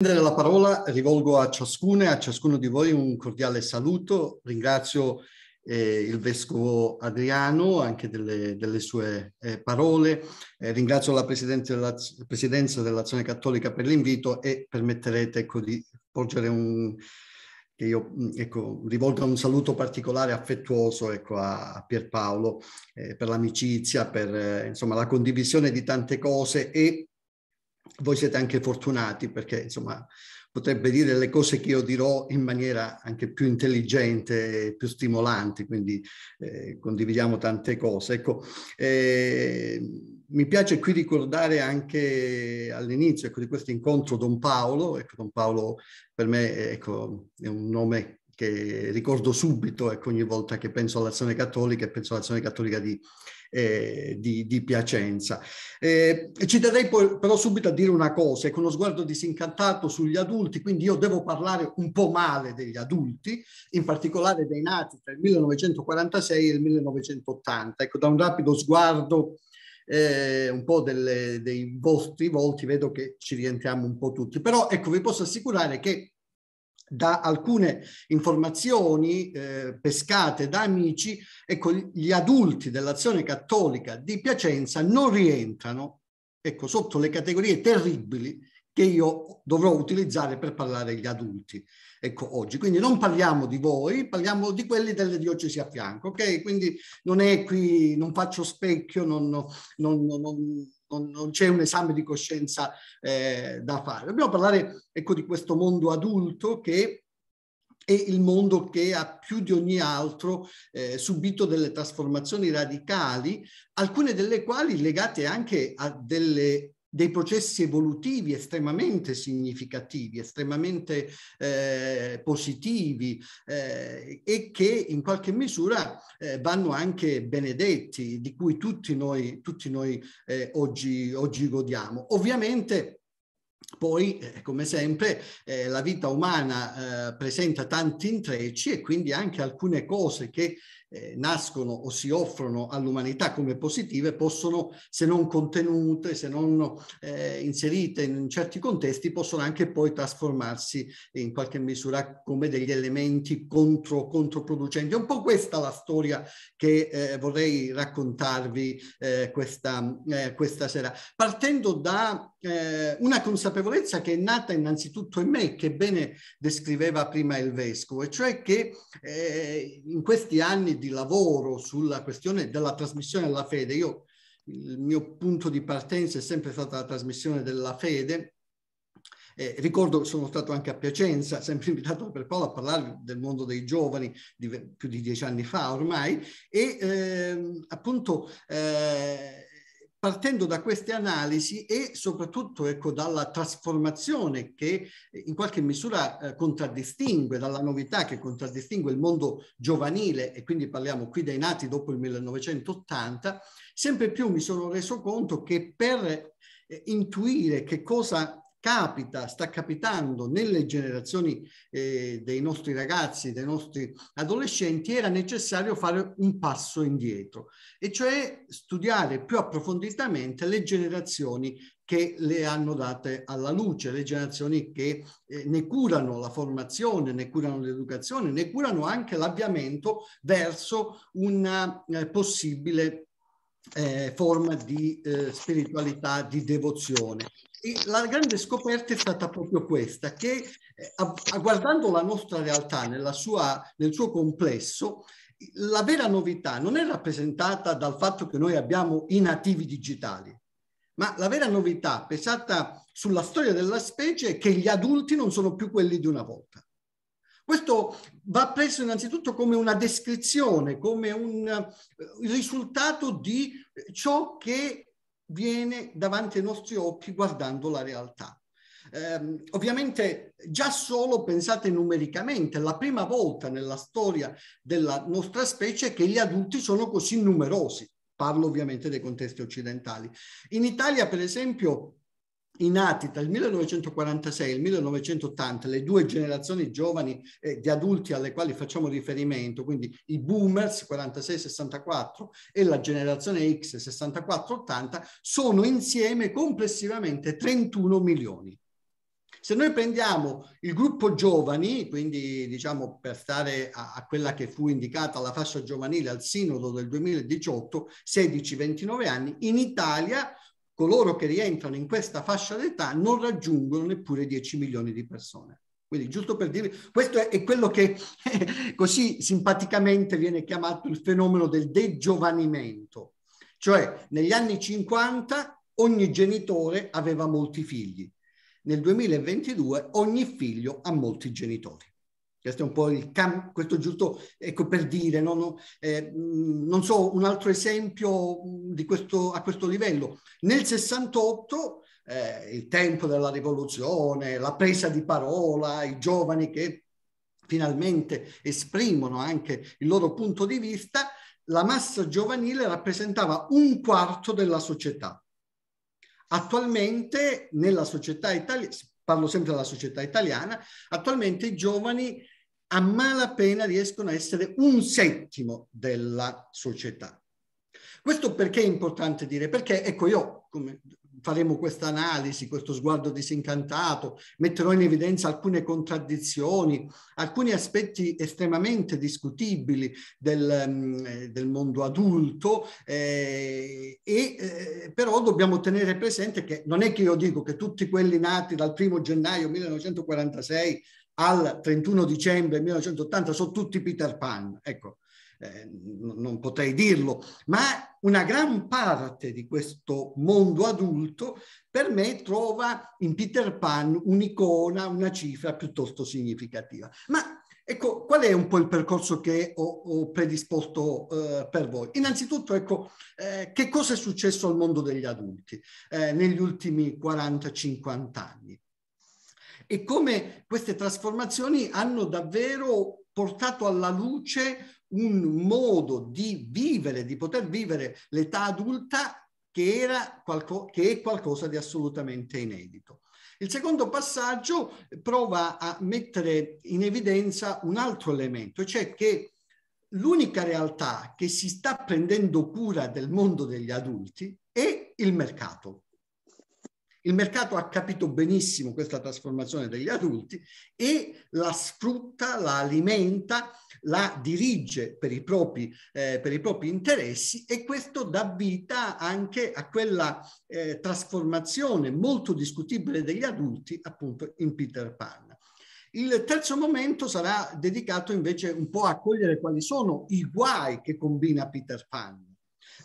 prendere la parola rivolgo a ciascuno e a ciascuno di voi un cordiale saluto. Ringrazio eh, il Vescovo Adriano anche delle, delle sue eh, parole. Eh, ringrazio la della, Presidenza dell'Azione Cattolica per l'invito e permetterete ecco, di porgere un, che io ecco, rivolgo un saluto particolare affettuoso ecco, a Pierpaolo eh, per l'amicizia, per eh, insomma, la condivisione di tante cose e voi siete anche fortunati perché insomma potrebbe dire le cose che io dirò in maniera anche più intelligente, più stimolante, quindi eh, condividiamo tante cose. Ecco, eh, mi piace qui ricordare anche all'inizio ecco, di questo incontro Don Paolo, ecco, Don Paolo per me ecco, è un nome che ricordo subito ecco, ogni volta che penso all'azione cattolica e penso all'azione cattolica di, eh, di, di, Piacenza. Eh, ci darei poi, però subito a dire una cosa, è con uno sguardo disincantato sugli adulti, quindi io devo parlare un po' male degli adulti, in particolare dei nati tra il 1946 e il 1980. Ecco, da un rapido sguardo eh, un po' delle, dei vostri volti vedo che ci rientriamo un po' tutti, però ecco vi posso assicurare che da alcune informazioni eh, pescate da amici, ecco, gli adulti dell'azione cattolica di Piacenza non rientrano ecco, sotto le categorie terribili che io dovrò utilizzare per parlare agli adulti ecco, oggi. Quindi non parliamo di voi, parliamo di quelli delle diocesi a fianco, ok? Quindi non è qui, non faccio specchio, non, non, non, non non, non c'è un esame di coscienza eh, da fare. Dobbiamo parlare ecco, di questo mondo adulto che è il mondo che ha più di ogni altro eh, subito delle trasformazioni radicali, alcune delle quali legate anche a delle dei processi evolutivi estremamente significativi, estremamente eh, positivi eh, e che in qualche misura eh, vanno anche benedetti, di cui tutti noi, tutti noi eh, oggi, oggi godiamo. Ovviamente poi, eh, come sempre, eh, la vita umana eh, presenta tanti intrecci e quindi anche alcune cose che eh, nascono o si offrono all'umanità come positive possono, se non contenute, se non eh, inserite in certi contesti, possono anche poi trasformarsi in qualche misura come degli elementi contro, controproducenti. È un po' questa la storia che eh, vorrei raccontarvi eh, questa, eh, questa sera. Partendo da eh, una consapevolezza che è nata innanzitutto in me, che bene descriveva prima il vescovo, e cioè che eh, in questi anni di lavoro sulla questione della trasmissione della fede, io il mio punto di partenza è sempre stata la trasmissione della fede. Eh, ricordo che sono stato anche a Piacenza, sempre invitato per Paolo a parlare del mondo dei giovani di, più di dieci anni fa ormai, e ehm, appunto eh, partendo da queste analisi e soprattutto ecco, dalla trasformazione che eh, in qualche misura eh, contraddistingue, dalla novità che contraddistingue il mondo giovanile, e quindi parliamo qui dei nati dopo il 1980, sempre più mi sono reso conto che per eh, intuire che cosa capita, sta capitando nelle generazioni eh, dei nostri ragazzi, dei nostri adolescenti, era necessario fare un passo indietro, e cioè studiare più approfonditamente le generazioni che le hanno date alla luce, le generazioni che eh, ne curano la formazione, ne curano l'educazione, ne curano anche l'avviamento verso una eh, possibile eh, forma di eh, spiritualità, di devozione. E la grande scoperta è stata proprio questa, che eh, guardando la nostra realtà sua, nel suo complesso, la vera novità non è rappresentata dal fatto che noi abbiamo i nativi digitali, ma la vera novità pesata sulla storia della specie è che gli adulti non sono più quelli di una volta. Questo va preso innanzitutto come una descrizione, come un eh, risultato di ciò che viene davanti ai nostri occhi guardando la realtà. Eh, ovviamente già solo pensate numericamente, è la prima volta nella storia della nostra specie che gli adulti sono così numerosi. Parlo ovviamente dei contesti occidentali. In Italia, per esempio, i nati tra il 1946 e il 1980, le due generazioni giovani eh, di adulti alle quali facciamo riferimento, quindi i boomers 46-64 e la generazione X 64-80, sono insieme complessivamente 31 milioni. Se noi prendiamo il gruppo giovani, quindi diciamo per stare a, a quella che fu indicata la fascia giovanile al sinodo del 2018, 16-29 anni, in Italia coloro che rientrano in questa fascia d'età non raggiungono neppure 10 milioni di persone. Quindi giusto per dire, questo è, quello che così simpaticamente viene chiamato il fenomeno del degiovanimento, cioè negli anni 50 ogni genitore aveva molti figli, nel 2022 ogni figlio ha molti genitori. Questo è un po' il cam- questo giusto, ecco per dire, no? No, eh, non so, un altro esempio questo, a questo livello. Nel 68 eh, il tempo della rivoluzione, la presa di parola, i giovani che finalmente esprimono anche il loro punto di vista, la massa giovanile rappresentava un quarto della società. Attualmente nella società italiana, parlo sempre della società italiana, attualmente i giovani a malapena riescono a essere un settimo della società. Questo perché è importante dire? Perché, ecco, io come faremo questa analisi, questo sguardo disincantato, metterò in evidenza alcune contraddizioni, alcuni aspetti estremamente discutibili del, mm, eh, del mondo adulto eh, e eh, però dobbiamo tenere presente che non è che io dico che tutti quelli nati dal 1 gennaio 1946 al 31 dicembre 1980 sono tutti Peter Pan, ecco eh, non potrei dirlo, ma una gran parte di questo mondo adulto per me trova in Peter Pan un'icona, una cifra piuttosto significativa. Ma ecco, qual è un po' il percorso che ho, ho predisposto eh, per voi? Innanzitutto, ecco, eh, che cosa è successo al mondo degli adulti eh, negli ultimi 40-50 anni? E come queste trasformazioni hanno davvero portato alla luce un modo di vivere, di poter vivere l'età adulta che, era qualco, che è qualcosa di assolutamente inedito. Il secondo passaggio prova a mettere in evidenza un altro elemento, cioè che l'unica realtà che si sta prendendo cura del mondo degli adulti è il mercato. Il mercato ha capito benissimo questa trasformazione degli adulti e la sfrutta, la alimenta, la dirige per i propri, eh, per i propri interessi e questo dà vita anche a quella eh, trasformazione molto discutibile degli adulti appunto in Peter Pan. Il terzo momento sarà dedicato invece un po' a cogliere quali sono i guai che combina Peter Pan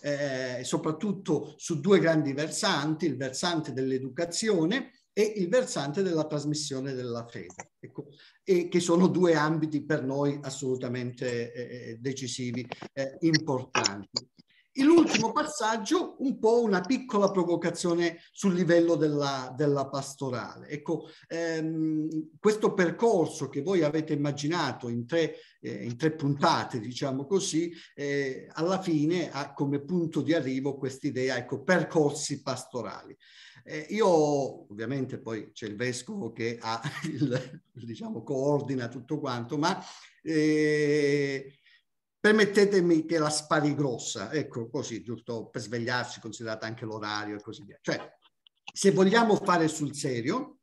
eh, soprattutto su due grandi versanti, il versante dell'educazione e il versante della trasmissione della fede, ecco, e che sono due ambiti per noi assolutamente eh, eh decisivi, eh, importanti. E l'ultimo passaggio, un po' una piccola provocazione sul livello della, della pastorale. Ecco, ehm, questo percorso che voi avete immaginato in tre, eh, in tre puntate, diciamo così, eh, alla fine ha come punto di arrivo quest'idea, ecco, percorsi pastorali. Eh, io ovviamente poi c'è il vescovo che ha il, diciamo, coordina tutto quanto, ma eh, permettetemi che la spari grossa, ecco così, giusto per svegliarsi, considerate anche l'orario e così via. Cioè, se vogliamo fare sul serio,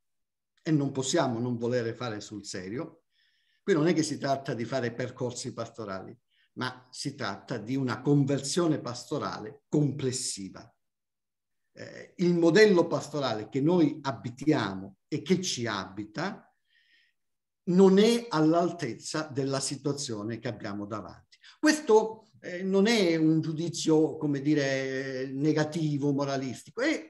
e non possiamo non volere fare sul serio, qui non è che si tratta di fare percorsi pastorali, ma si tratta di una conversione pastorale complessiva. Eh, il modello pastorale che noi abitiamo e che ci abita non è all'altezza della situazione che abbiamo davanti. Questo eh, non è un giudizio, come dire, negativo, moralistico, è,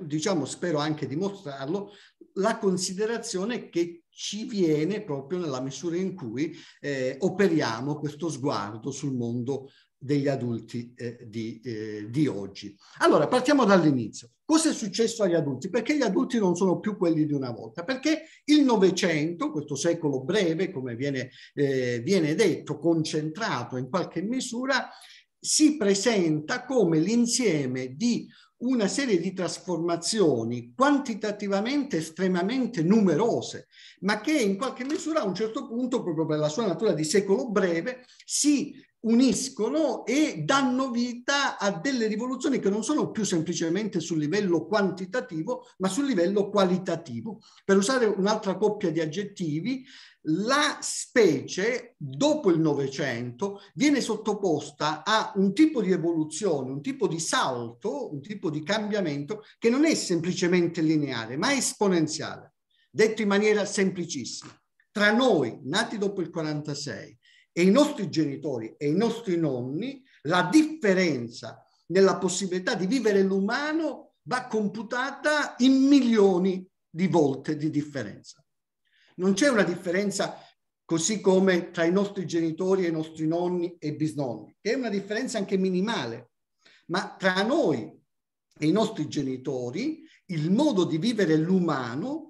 diciamo, spero anche dimostrarlo, la considerazione che ci viene proprio nella misura in cui eh, operiamo questo sguardo sul mondo degli adulti eh, di, eh, di, oggi. Allora, partiamo dall'inizio. Cosa è successo agli adulti? Perché gli adulti non sono più quelli di una volta? Perché il Novecento, questo secolo breve, come viene, eh, viene detto, concentrato in qualche misura, si presenta come l'insieme di una serie di trasformazioni quantitativamente estremamente numerose, ma che in qualche misura a un certo punto, proprio per la sua natura di secolo breve, si uniscono e danno vita a delle rivoluzioni che non sono più semplicemente sul livello quantitativo, ma sul livello qualitativo. Per usare un'altra coppia di aggettivi, la specie, dopo il Novecento, viene sottoposta a un tipo di evoluzione, un tipo di salto, un tipo di cambiamento che non è semplicemente lineare, ma esponenziale, detto in maniera semplicissima. Tra noi, nati dopo il 46, e i nostri genitori e i nostri nonni, la differenza nella possibilità di vivere l'umano va computata in milioni di volte di differenza. Non c'è una differenza così come tra i nostri genitori e i nostri nonni e bisnonni, che è una differenza anche minimale, ma tra noi e i nostri genitori il modo di vivere l'umano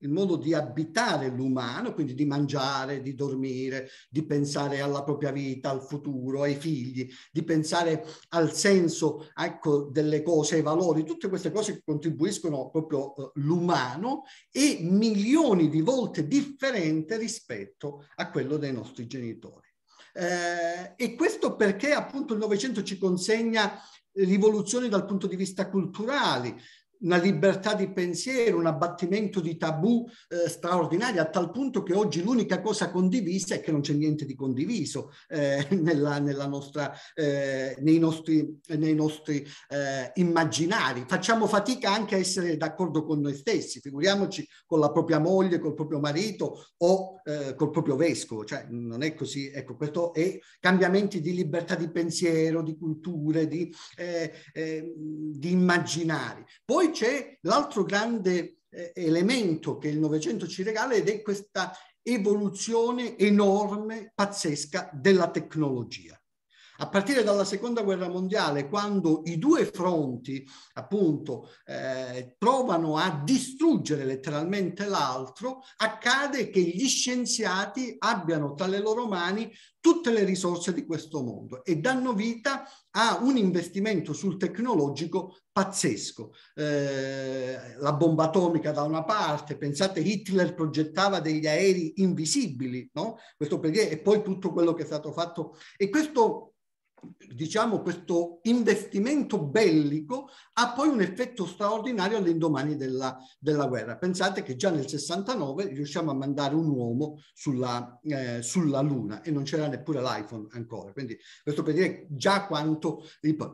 il modo di abitare l'umano, quindi di mangiare, di dormire, di pensare alla propria vita, al futuro, ai figli, di pensare al senso ecco, delle cose, ai valori, tutte queste cose che contribuiscono proprio eh, l'umano e milioni di volte differente rispetto a quello dei nostri genitori. Eh, e questo perché appunto il Novecento ci consegna rivoluzioni dal punto di vista culturale, una libertà di pensiero, un abbattimento di tabù eh, straordinaria, a tal punto che oggi l'unica cosa condivisa è che non c'è niente di condiviso eh, nella, nella nostra, eh, nei nostri, nei nostri eh, immaginari. Facciamo fatica anche a essere d'accordo con noi stessi, figuriamoci con la propria moglie, col proprio marito o eh, col proprio vescovo, cioè non è così, ecco, questo è cambiamenti di libertà di pensiero, di culture, di, eh, eh di immaginari. Poi c'è l'altro grande eh, elemento che il Novecento ci regala ed è questa evoluzione enorme, pazzesca della tecnologia. A partire dalla seconda guerra mondiale, quando i due fronti appunto eh, provano a distruggere letteralmente l'altro, accade che gli scienziati abbiano tra le loro mani tutte le risorse di questo mondo e danno vita a un investimento sul tecnologico pazzesco. Eh, la bomba atomica da una parte, pensate Hitler progettava degli aerei invisibili, no? Questo perché e poi tutto quello che è stato fatto e questo diciamo, questo investimento bellico ha poi un effetto straordinario all'indomani della, della, guerra. Pensate che già nel 69 riusciamo a mandare un uomo sulla, eh, sulla Luna e non c'era neppure l'iPhone ancora. Quindi questo per dire già quanto...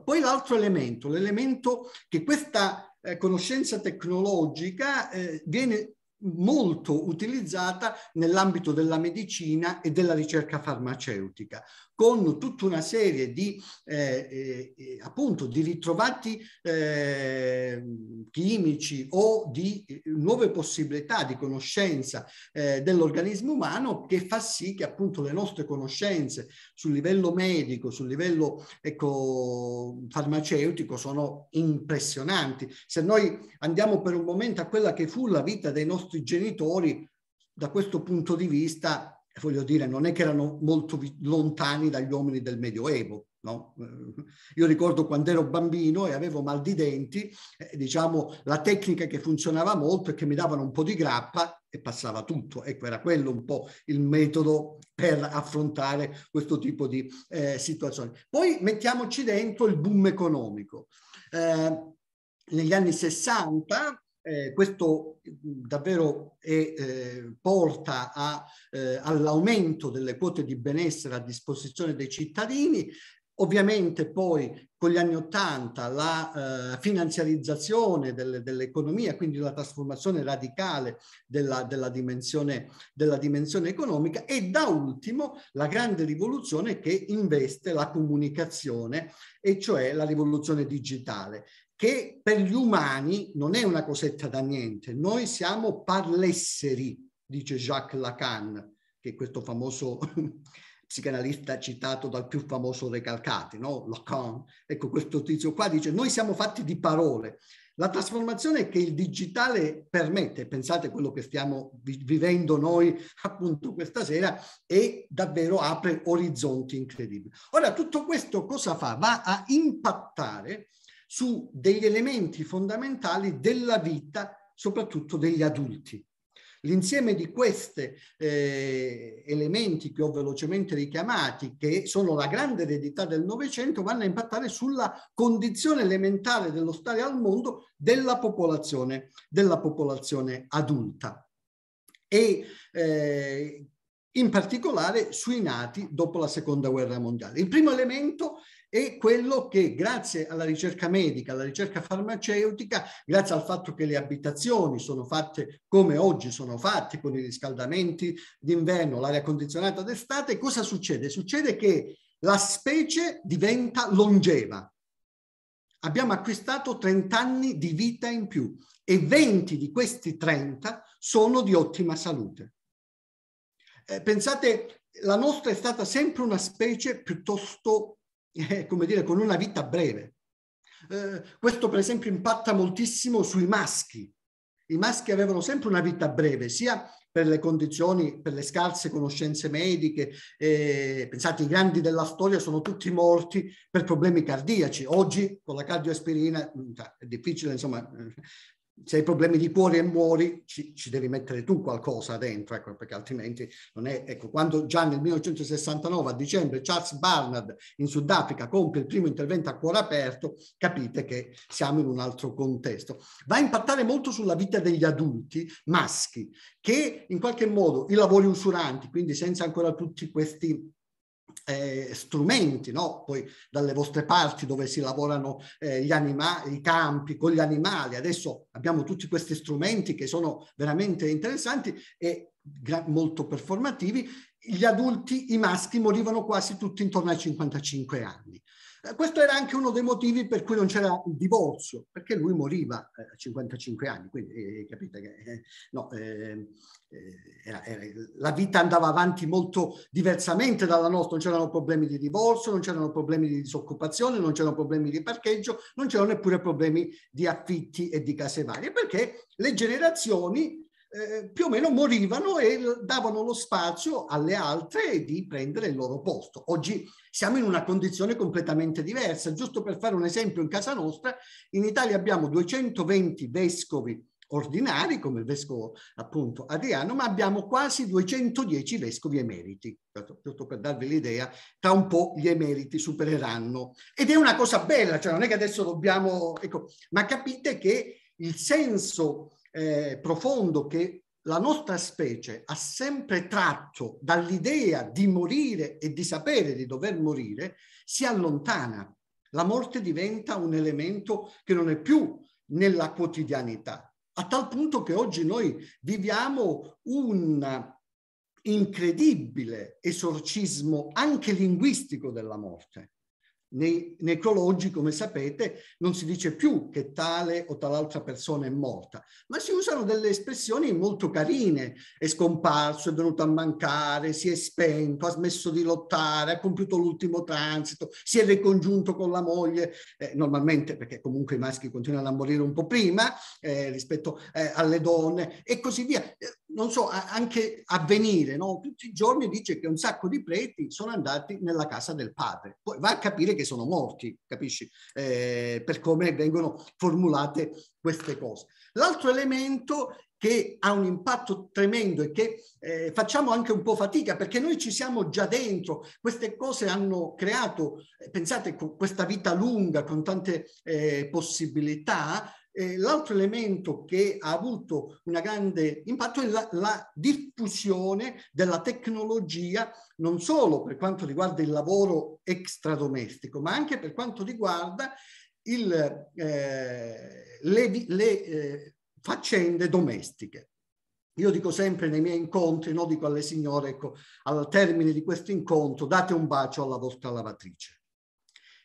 Poi l'altro elemento, l'elemento che questa eh, conoscenza tecnologica eh, viene molto utilizzata nell'ambito della medicina e della ricerca farmaceutica con tutta una serie di, eh, eh, eh, appunto, di ritrovati eh, chimici o di eh, nuove possibilità di conoscenza eh, dell'organismo umano che fa sì che appunto le nostre conoscenze sul livello medico, sul livello ecco, farmaceutico sono impressionanti. Se noi andiamo per un momento a quella che fu la vita dei nostri genitori, da questo punto di vista voglio dire, non è che erano molto lontani dagli uomini del Medioevo. No? Eh, io ricordo quando ero bambino e avevo mal di denti, eh, diciamo la tecnica che funzionava molto è che mi davano un po' di grappa e passava tutto. Ecco, era quello un po' il metodo per affrontare questo tipo di eh, situazioni. Poi mettiamoci dentro il boom economico. Eh, negli anni 60 eh, questo mm, davvero è, eh, porta a, eh, all'aumento delle quote di benessere a disposizione dei cittadini. Ovviamente poi con gli anni Ottanta la eh, finanziarizzazione delle, dell'economia, quindi la trasformazione radicale della, della, dimensione, della dimensione economica e da ultimo la grande rivoluzione che investe la comunicazione e cioè la rivoluzione digitale che per gli umani non è una cosetta da niente. Noi siamo parlesseri, dice Jacques Lacan, che è questo famoso psicanalista citato dal più famoso Recalcati, no? Lacan. Ecco, questo tizio qua dice noi siamo fatti di parole. La trasformazione che il digitale permette, pensate a quello che stiamo vivendo noi appunto questa sera, è davvero apre orizzonti incredibili. Ora, tutto questo cosa fa? Va a impattare su degli elementi fondamentali della vita, soprattutto degli adulti. L'insieme di questi eh, elementi che ho velocemente richiamati, che sono la grande eredità del Novecento, vanno a impattare sulla condizione elementare dello stare al mondo della popolazione, della popolazione adulta e eh, in particolare sui nati dopo la seconda guerra mondiale. Il primo elemento è quello che grazie alla ricerca medica, alla ricerca farmaceutica, grazie al fatto che le abitazioni sono fatte come oggi sono fatte, con i riscaldamenti d'inverno, l'aria condizionata d'estate, cosa succede? Succede che la specie diventa longeva. Abbiamo acquistato 30 anni di vita in più e 20 di questi 30 sono di ottima salute. Eh, pensate, la nostra è stata sempre una specie piuttosto eh, come dire, con una vita breve. Eh, questo per esempio impatta moltissimo sui maschi. I maschi avevano sempre una vita breve, sia per le condizioni, per le scarse conoscenze mediche. Eh, pensate, i grandi della storia sono tutti morti per problemi cardiaci. Oggi con la cardioaspirina mm, cioè, è difficile, insomma, eh, se hai problemi di cuore e muori, ci, ci, devi mettere tu qualcosa dentro, ecco, perché altrimenti non è... Ecco, quando già nel 1969, a dicembre, Charles Barnard in Sudafrica compie il primo intervento a cuore aperto, capite che siamo in un altro contesto. Va a impattare molto sulla vita degli adulti maschi, che in qualche modo i lavori usuranti, quindi senza ancora tutti questi eh, strumenti, no? poi dalle vostre parti dove si lavorano eh, gli animali, i campi con gli animali, adesso abbiamo tutti questi strumenti che sono veramente interessanti e molto performativi, gli adulti, i maschi morivano quasi tutti intorno ai 55 anni. Eh, questo era anche uno dei motivi per cui non c'era il divorzio, perché lui moriva eh, a 55 anni, quindi eh, eh, capite che eh, no, ehm, eh, era, era, la vita andava avanti molto diversamente dalla nostra, non c'erano problemi di divorzio, non c'erano problemi di disoccupazione, non c'erano problemi di parcheggio, non c'erano neppure problemi di affitti e di case varie, perché le generazioni eh, più o meno morivano e davano lo spazio alle altre di prendere il loro posto. Oggi siamo in una condizione completamente diversa. Giusto per fare un esempio, in casa nostra, in Italia abbiamo 220 vescovi ordinari, come il vescovo appunto Adriano, ma abbiamo quasi 210 vescovi emeriti. Tutto per darvi l'idea, tra un po' gli emeriti supereranno. Ed è una cosa bella, cioè non è che adesso dobbiamo... Ecco, ma capite che il senso eh, profondo che la nostra specie ha sempre tratto dall'idea di morire e di sapere di dover morire, si allontana. La morte diventa un elemento che non è più nella quotidianità, a tal punto che oggi noi viviamo un incredibile esorcismo anche linguistico della morte. Nei necrologi, come sapete, non si dice più che tale o tal'altra persona è morta, ma si usano delle espressioni molto carine. È scomparso, è venuto a mancare, si è spento, ha smesso di lottare, ha compiuto l'ultimo transito, si è ricongiunto con la moglie, eh, normalmente perché comunque i maschi continuano a morire un po' prima eh, rispetto eh, alle donne e così via. Eh, non so, anche avvenire, no? tutti i giorni dice che un sacco di preti sono andati nella casa del padre. Poi va a capire che che sono morti, capisci? Eh, per come vengono formulate queste cose. L'altro elemento che ha un impatto tremendo e che eh, facciamo anche un po' fatica perché noi ci siamo già dentro, queste cose hanno creato, eh, pensate, questa vita lunga con tante eh, possibilità, eh, l'altro elemento che ha avuto un grande impatto è la, la, diffusione della tecnologia non solo per quanto riguarda il lavoro extradomestico, ma anche per quanto riguarda il, eh, le, le eh, faccende domestiche. Io dico sempre nei miei incontri, no, dico alle signore, ecco, al termine di questo incontro, date un bacio alla vostra lavatrice.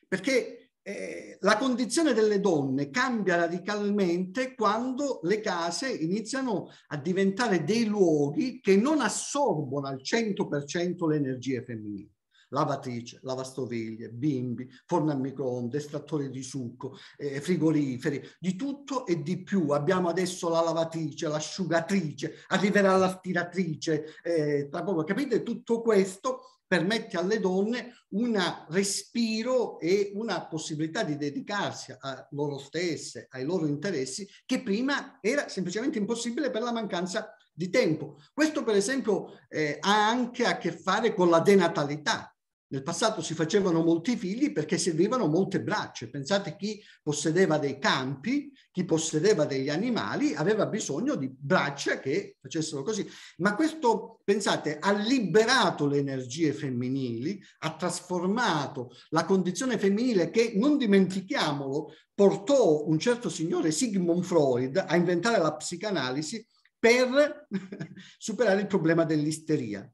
Perché eh, la condizione delle donne cambia radicalmente quando le case iniziano a diventare dei luoghi che non assorbono al 100% le energie femminili lavatrice, lavastoviglie, bimbi, forno a microonde, estrattori di succo, eh, frigoriferi, di tutto e di più. Abbiamo adesso la lavatrice, l'asciugatrice, arriverà la stiratrice, eh, tra poco capite tutto questo permette alle donne un respiro e una possibilità di dedicarsi a loro stesse, ai loro interessi, che prima era semplicemente impossibile per la mancanza di tempo. Questo per esempio eh, ha anche a che fare con la denatalità, nel passato si facevano molti figli perché servivano molte braccia. Pensate chi possedeva dei campi, chi possedeva degli animali, aveva bisogno di braccia che facessero così. Ma questo, pensate, ha liberato le energie femminili, ha trasformato la condizione femminile che, non dimentichiamolo, portò un certo signore Sigmund Freud a inventare la psicanalisi per superare il problema dell'isteria.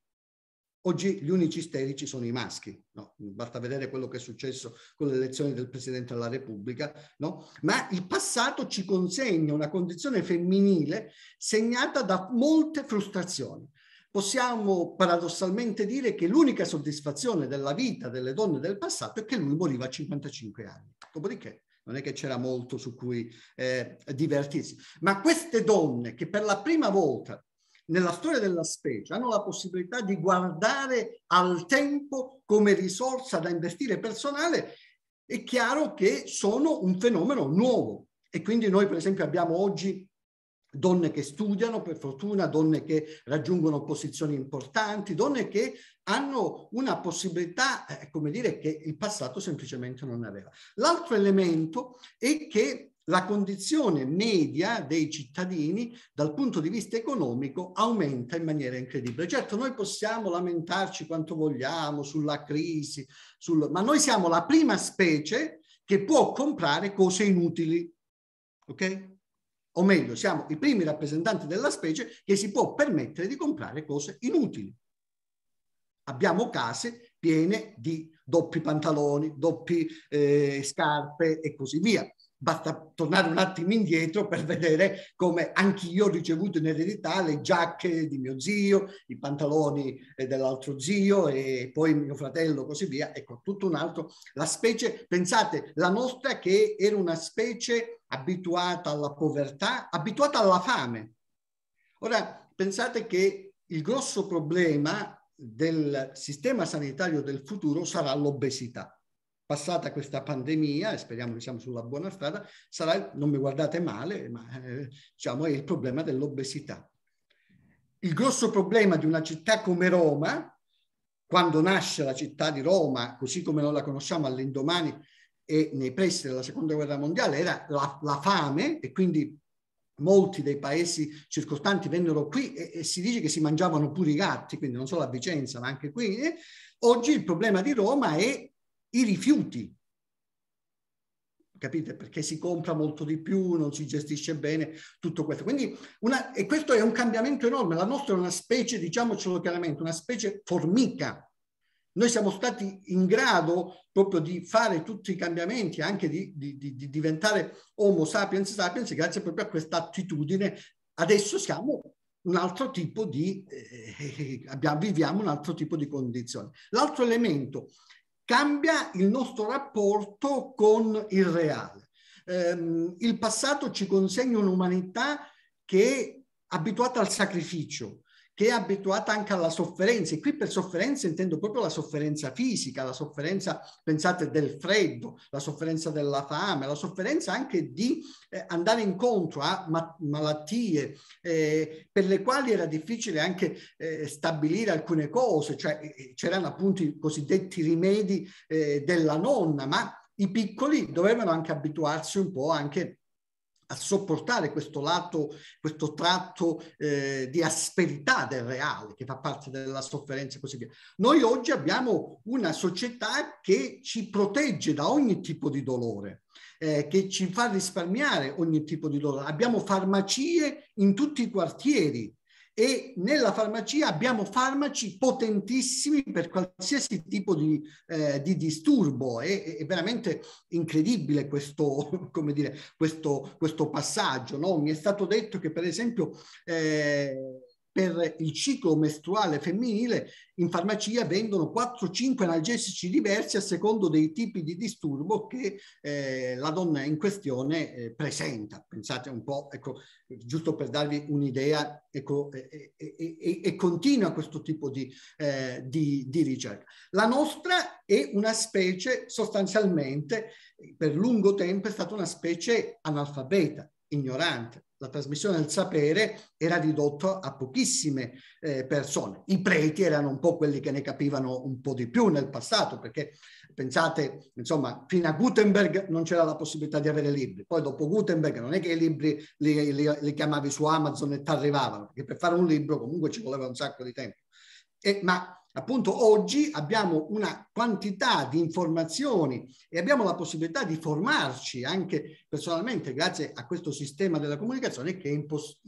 Oggi gli unici isterici sono i maschi, no? basta vedere quello che è successo con le elezioni del Presidente della Repubblica, no? ma il passato ci consegna una condizione femminile segnata da molte frustrazioni. Possiamo paradossalmente dire che l'unica soddisfazione della vita delle donne del passato è che lui moriva a 55 anni, dopodiché non è che c'era molto su cui eh, divertirsi, ma queste donne che per la prima volta nella storia della specie hanno la possibilità di guardare al tempo come risorsa da investire personale, è chiaro che sono un fenomeno nuovo. E quindi noi per esempio abbiamo oggi donne che studiano, per fortuna, donne che raggiungono posizioni importanti, donne che hanno una possibilità, eh, come dire, che il passato semplicemente non aveva. L'altro elemento è che la condizione media dei cittadini dal punto di vista economico aumenta in maniera incredibile. Certo, noi possiamo lamentarci quanto vogliamo sulla crisi, sul... ma noi siamo la prima specie che può comprare cose inutili. Ok? O meglio, siamo i primi rappresentanti della specie che si può permettere di comprare cose inutili. Abbiamo case piene di doppi pantaloni, doppi eh, scarpe e così via. Basta tornare un attimo indietro per vedere come anch'io ho ricevuto in eredità le giacche di mio zio, i pantaloni eh, dell'altro zio e poi mio fratello, così via. Ecco, tutto un altro. La specie, pensate, la nostra che era una specie abituata alla povertà, abituata alla fame. Ora, pensate che il grosso problema del sistema sanitario del futuro sarà l'obesità passata questa pandemia, e speriamo che siamo sulla buona strada, sarà, non mi guardate male, ma eh, diciamo è il problema dell'obesità. Il grosso problema di una città come Roma, quando nasce la città di Roma, così come non la conosciamo all'indomani e nei pressi della seconda guerra mondiale, era la, la fame e quindi molti dei paesi circostanti vennero qui e, e, si dice che si mangiavano pure i gatti, quindi non solo a Vicenza ma anche qui. Eh. Oggi il problema di Roma è i rifiuti. Capite? Perché si compra molto di più, non si gestisce bene tutto questo. Quindi una, e questo è un cambiamento enorme. La nostra è una specie, diciamocelo chiaramente, una specie formica. Noi siamo stati in grado proprio di fare tutti i cambiamenti, anche di, di, di, di diventare Homo sapiens sapiens, grazie proprio a questa attitudine. Adesso siamo un altro tipo di, eh, eh, eh abbiamo, viviamo un altro tipo di condizioni. L'altro elemento cambia il nostro rapporto con il reale. Eh, il passato ci consegna un'umanità che è abituata al sacrificio, che è abituata anche alla sofferenza. E qui per sofferenza intendo proprio la sofferenza fisica, la sofferenza, pensate, del freddo, la sofferenza della fame, la sofferenza anche di eh, andare incontro a ma- malattie eh, per le quali era difficile anche eh, stabilire alcune cose, cioè eh, eh, c'erano appunto i cosiddetti rimedi eh, della nonna, ma i piccoli dovevano anche abituarsi un po' anche a sopportare questo lato, questo tratto eh, di asperità del reale che fa parte della sofferenza e così via. Noi oggi abbiamo una società che ci protegge da ogni tipo di dolore, eh, che ci fa risparmiare ogni tipo di dolore. Abbiamo farmacie in tutti i quartieri e nella farmacia abbiamo farmaci potentissimi per qualsiasi tipo di, eh, di disturbo. È, è, veramente incredibile questo, dire, questo, questo passaggio. No? Mi è stato detto che, per esempio, eh, per il ciclo mestruale femminile in farmacia vendono 4-5 analgesici diversi a secondo dei tipi di disturbo che eh, la donna in questione eh, presenta. Pensate un po', ecco, giusto per darvi un'idea, ecco, e, e, e, e, continua questo tipo di, eh, di, di ricerca. La nostra è una specie sostanzialmente, per lungo tempo è stata una specie analfabeta, ignorante la trasmissione del sapere era ridotta a pochissime eh, persone. I preti erano un po' quelli che ne capivano un po' di più nel passato, perché pensate, insomma, fino a Gutenberg non c'era la possibilità di avere libri, poi dopo Gutenberg non è che i libri li, li, li chiamavi su Amazon e ti arrivavano, perché per fare un libro comunque ci voleva un sacco di tempo. E, ma Appunto oggi abbiamo una quantità di informazioni e abbiamo la possibilità di formarci anche personalmente grazie a questo sistema della comunicazione che è impos-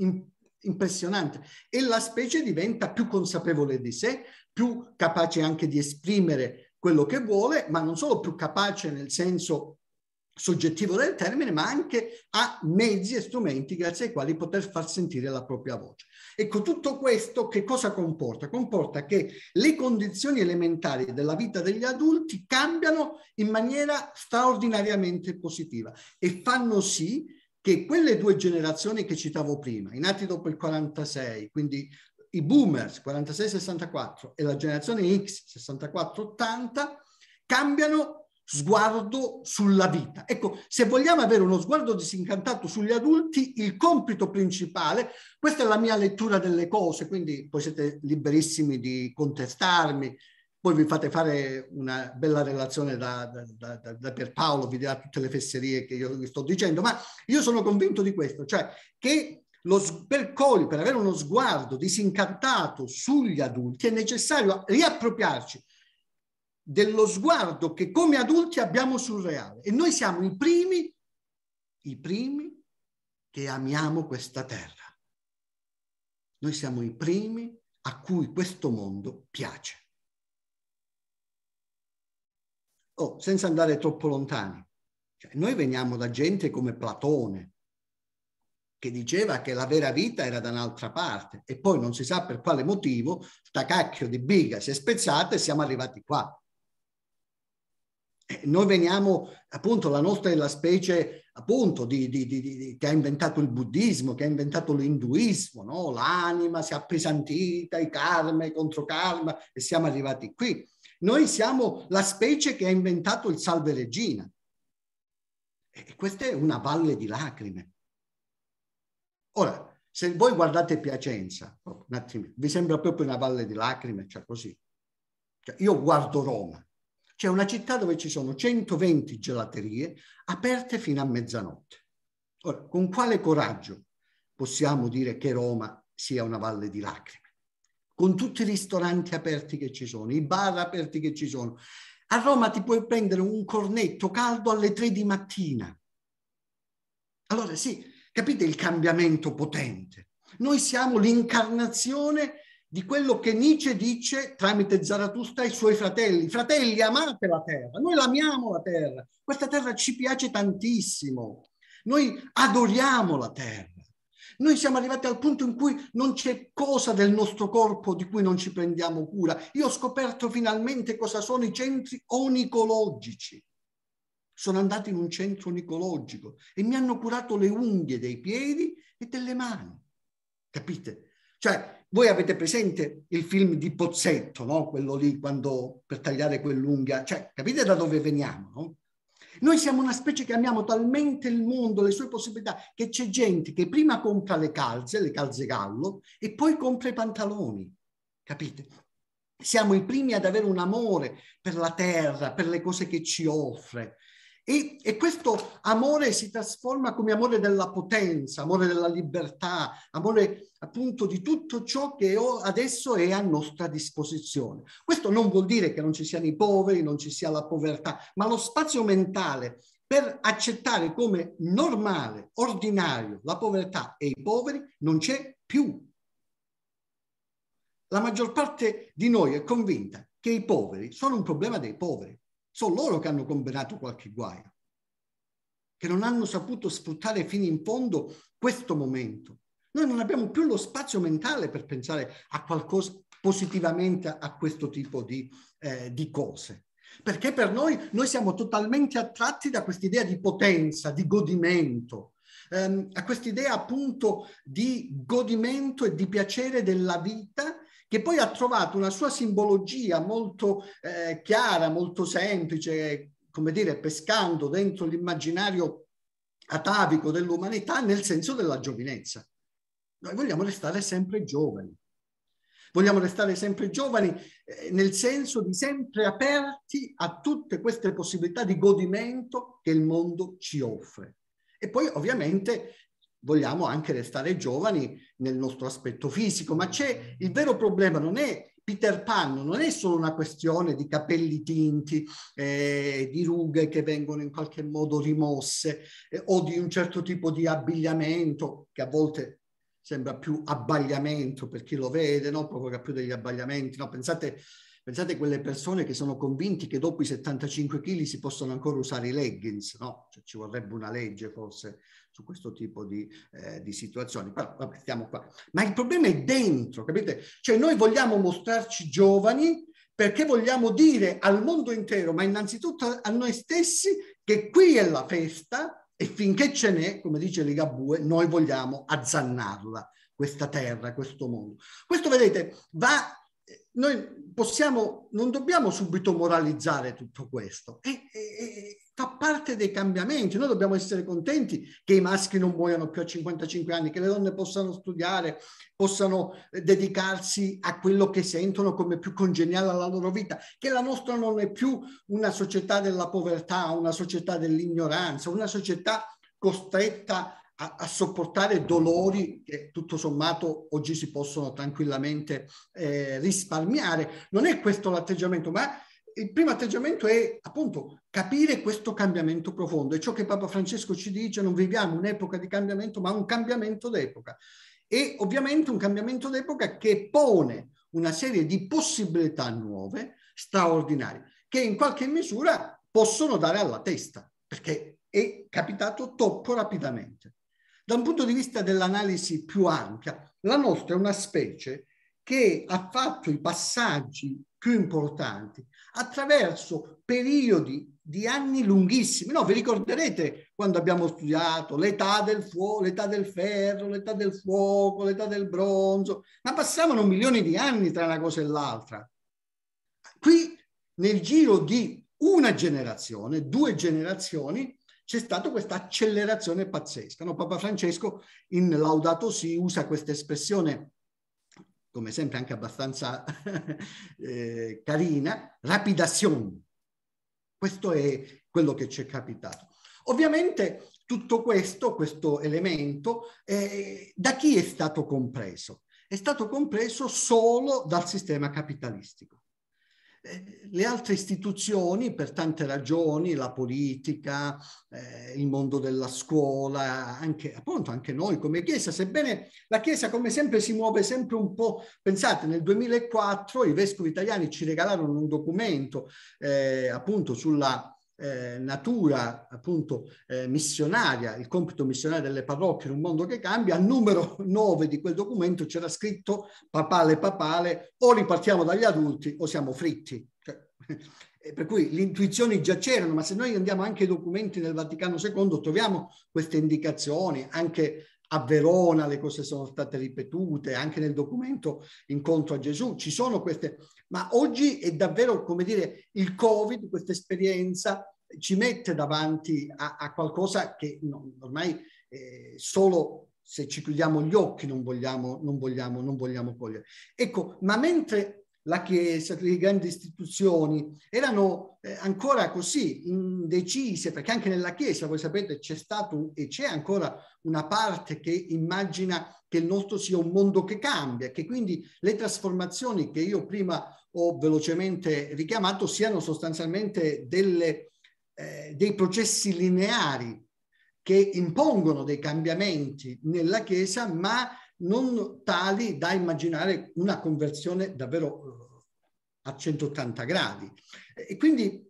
impressionante e la specie diventa più consapevole di sé, più capace anche di esprimere quello che vuole, ma non solo più capace nel senso soggettivo del termine, ma anche a mezzi e strumenti grazie ai quali poter far sentire la propria voce. Ecco, tutto questo che cosa comporta? Comporta che le condizioni elementari della vita degli adulti cambiano in maniera straordinariamente positiva e fanno sì che quelle due generazioni che citavo prima, i nati dopo il 46, quindi i boomers 46-64 e la generazione X 64-80, cambiano sguardo sulla vita. Ecco, se vogliamo avere uno sguardo disincantato sugli adulti, il compito principale, questa è la mia lettura delle cose, quindi poi siete liberissimi di contestarmi, poi vi fate fare una bella relazione da, da, da, da Pierpaolo, vi dirà tutte le fesserie che io vi sto dicendo, ma io sono convinto di questo, cioè che lo, per per avere uno sguardo disincantato sugli adulti, è necessario riappropriarci dello sguardo che come adulti abbiamo sul reale. E noi siamo i primi, i primi che amiamo questa terra. Noi siamo i primi a cui questo mondo piace. Oh, senza andare troppo lontani. Cioè, noi veniamo da gente come Platone, che diceva che la vera vita era da un'altra parte e poi non si sa per quale motivo sta cacchio di biga si è spezzata e siamo arrivati qua. Eh, noi veniamo appunto, la nostra è la specie appunto di, di, di, che ha inventato il buddismo, che ha inventato l'induismo, no? l'anima si è appesantita, i karma, i controkarma e siamo arrivati qui. Noi siamo la specie che ha inventato il salve regina. E questa è una valle di lacrime. Ora, se voi guardate Piacenza, oh, un attimo, vi sembra proprio una valle di lacrime, cioè così. Cioè, io guardo Roma, c'è una città dove ci sono 120 gelaterie aperte fino a mezzanotte. Ora, con quale coraggio possiamo dire che Roma sia una valle di lacrime? Con tutti i ristoranti aperti che ci sono, i bar aperti che ci sono. A Roma ti puoi prendere un cornetto caldo alle tre di mattina. Allora sì, capite il cambiamento potente. Noi siamo l'incarnazione di quello che Nietzsche dice tramite Zaratustra ai suoi fratelli. Fratelli, amate la terra, noi l'amiamo la terra, questa terra ci piace tantissimo, noi adoriamo la terra. Noi siamo arrivati al punto in cui non c'è cosa del nostro corpo di cui non ci prendiamo cura. Io ho scoperto finalmente cosa sono i centri onicologici. Sono andato in un centro onicologico e mi hanno curato le unghie dei piedi e delle mani. Capite? Cioè, voi avete presente il film di Pozzetto, no? quello lì quando per tagliare quell'unghia, cioè capite da dove veniamo? No? Noi siamo una specie che amiamo talmente il mondo, le sue possibilità, che c'è gente che prima compra le calze, le calze gallo, e poi compra i pantaloni, capite? Siamo i primi ad avere un amore per la terra, per le cose che ci offre, e, e, questo amore si trasforma come amore della potenza, amore della libertà, amore appunto di tutto ciò che adesso è a nostra disposizione. Questo non vuol dire che non ci siano i poveri, non ci sia la povertà, ma lo spazio mentale per accettare come normale, ordinario, la povertà e i poveri non c'è più. La maggior parte di noi è convinta che i poveri sono un problema dei poveri sono loro che hanno combinato qualche guaio, che non hanno saputo sfruttare fino in fondo questo momento. Noi non abbiamo più lo spazio mentale per pensare a qualcosa positivamente a questo tipo di, eh, di cose. Perché per noi, noi siamo totalmente attratti da quest'idea di potenza, di godimento, ehm, a quest'idea appunto di godimento e di piacere della vita che poi ha trovato una sua simbologia molto eh, chiara, molto semplice, come dire, pescando dentro l'immaginario atavico dell'umanità nel senso della giovinezza. Noi vogliamo restare sempre giovani. Vogliamo restare sempre giovani eh, nel senso di sempre aperti a tutte queste possibilità di godimento che il mondo ci offre. E poi ovviamente vogliamo anche restare giovani nel nostro aspetto fisico, ma c'è il vero problema, non è Peter Pan, non è solo una questione di capelli tinti, eh, di rughe che vengono in qualche modo rimosse eh, o di un certo tipo di abbigliamento che a volte sembra più abbagliamento per chi lo vede, no? provoca più degli abbagliamenti. No? Pensate Pensate a quelle persone che sono convinti che dopo i 75 kg si possono ancora usare i leggings, no? Cioè, ci vorrebbe una legge forse su questo tipo di, eh, di situazioni, però vabbè, stiamo qua. Ma il problema è dentro, capite? Cioè noi vogliamo mostrarci giovani perché vogliamo dire al mondo intero, ma innanzitutto a noi stessi, che qui è la festa e finché ce n'è, come dice Ligabue, noi vogliamo azzannarla, questa terra, questo mondo. Questo, vedete, va noi possiamo, non dobbiamo subito moralizzare tutto questo, e, è, fa parte dei cambiamenti, noi dobbiamo essere contenti che i maschi non muoiano più a 55 anni, che le donne possano studiare, possano eh, dedicarsi a quello che sentono come più congeniale alla loro vita, che la nostra non è più una società della povertà, una società dell'ignoranza, una società costretta a a, a, sopportare dolori che tutto sommato oggi si possono tranquillamente eh, risparmiare. Non è questo l'atteggiamento, ma il primo atteggiamento è appunto capire questo cambiamento profondo. È ciò che Papa Francesco ci dice, non viviamo un'epoca di cambiamento, ma un cambiamento d'epoca. E ovviamente un cambiamento d'epoca che pone una serie di possibilità nuove, straordinarie, che in qualche misura possono dare alla testa, perché è capitato troppo rapidamente. Da un punto di vista dell'analisi più ampia, la nostra è una specie che ha fatto i passaggi più importanti attraverso periodi di anni lunghissimi. No, vi ricorderete quando abbiamo studiato l'età del fuoco, l'età del ferro, l'età del fuoco, l'età del bronzo, ma passavano milioni di anni tra una cosa e l'altra. Qui nel giro di una generazione, due generazioni, c'è stata questa accelerazione pazzesca. No? Papa Francesco in Laudato Si usa questa espressione, come sempre anche abbastanza eh, carina, rapidazione. Questo è quello che ci è capitato. Ovviamente tutto questo, questo elemento, eh, da chi è stato compreso? È stato compreso solo dal sistema capitalistico. Eh, le altre istituzioni, per tante ragioni, la politica, eh, il mondo della scuola, anche, appunto anche noi come Chiesa, sebbene la Chiesa come sempre si muove sempre un po', pensate nel 2004 i vescovi italiani ci regalarono un documento eh, appunto sulla eh, natura appunto eh, missionaria, il compito missionario delle parrocchie in un mondo che cambia, al numero 9 di quel documento c'era scritto papale papale o ripartiamo dagli adulti o siamo fritti. Cioè, per cui le intuizioni già c'erano, ma se noi andiamo anche ai documenti del Vaticano II troviamo queste indicazioni, anche a Verona le cose sono state ripetute, anche nel documento Incontro a Gesù, ci sono queste, ma oggi è davvero, come dire, il Covid, questa esperienza ci mette davanti a, a qualcosa che no, ormai eh, solo se ci chiudiamo gli occhi non vogliamo, non vogliamo, non vogliamo cogliere. Ecco, ma mentre la Chiesa, le grandi istituzioni, erano eh, ancora così indecise, perché anche nella Chiesa, voi sapete, c'è stato e c'è ancora una parte che immagina che il nostro sia un mondo che cambia, che quindi le trasformazioni che io prima ho velocemente richiamato siano sostanzialmente delle, eh, dei processi lineari che impongono dei cambiamenti nella Chiesa, ma non tali da immaginare una conversione davvero eh, a 180 gradi. E quindi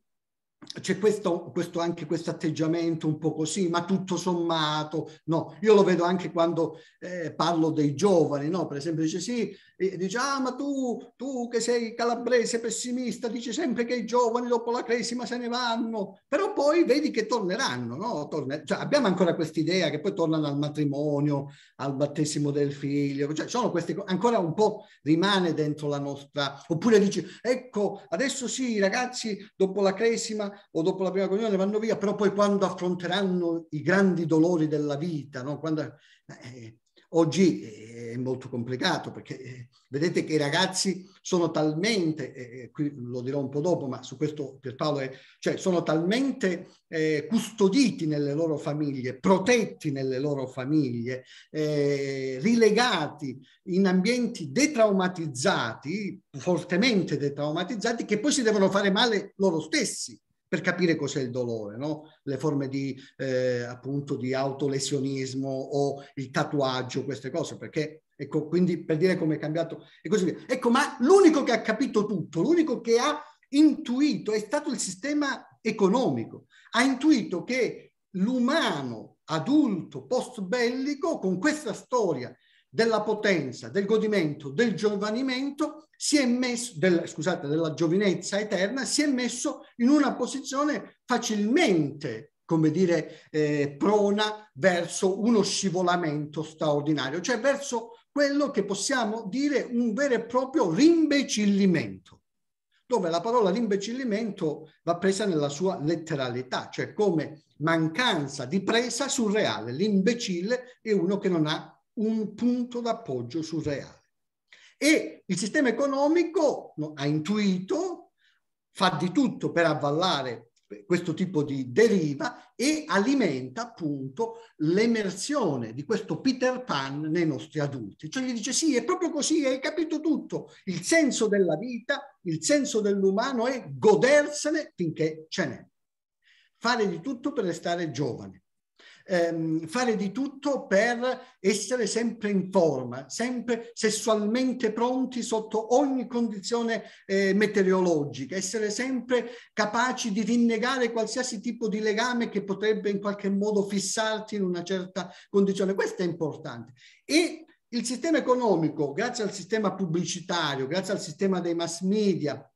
c'è questo, questo, anche questo atteggiamento un po' così, ma tutto sommato, no, io lo vedo anche quando eh, parlo dei giovani, no? Per esempio dice sì, e dice, ah, ma tu, tu che sei calabrese pessimista, dici sempre che i giovani dopo la cresima se ne vanno, però poi vedi che torneranno, no? Torner- cioè, abbiamo ancora quest'idea che poi tornano al matrimonio, al battesimo del figlio, cioè sono queste ancora un po' rimane dentro la nostra, oppure dici, ecco, adesso sì, i ragazzi dopo la cresima o dopo la prima comunione vanno via, però poi quando affronteranno i grandi dolori della vita, no? quando, eh, Oggi eh, è molto complicato perché eh, vedete che i ragazzi sono talmente, eh, eh, qui lo dirò un po' dopo, ma su questo Pierpaolo è, cioè sono talmente eh, custoditi nelle loro famiglie, protetti nelle loro famiglie, eh, rilegati in ambienti detraumatizzati, fortemente detraumatizzati, che poi si devono fare male loro stessi per capire cos'è il dolore, no? le forme di, eh, appunto, di autolesionismo o il tatuaggio, queste cose, perché ecco, quindi per dire come è cambiato e così via. Ecco, ma l'unico che ha capito tutto, l'unico che ha intuito è stato il sistema economico, ha intuito che l'umano adulto post bellico con questa storia della potenza, del godimento, del giovanimento, si è messo, del, scusate, della giovinezza eterna, si è messo in una posizione facilmente, come dire, eh, prona verso uno scivolamento straordinario, cioè verso quello che possiamo dire un vero e proprio rimbecillimento, dove la parola rimbecillimento va presa nella sua letteralità, cioè come mancanza di presa surreale. L'imbecille è uno che non ha un punto d'appoggio sul reale. E il sistema economico no, ha intuito, fa di tutto per avvallare questo tipo di deriva e alimenta appunto l'emersione di questo Peter Pan nei nostri adulti. Cioè gli dice sì, è proprio così, hai capito tutto. Il senso della vita, il senso dell'umano è godersene finché ce n'è. Fare di tutto per restare giovane ehm, fare di tutto per essere sempre in forma, sempre sessualmente pronti sotto ogni condizione eh, meteorologica, essere sempre capaci di rinnegare qualsiasi tipo di legame che potrebbe in qualche modo fissarti in una certa condizione. Questo è importante. E il sistema economico, grazie al sistema pubblicitario, grazie al sistema dei mass media,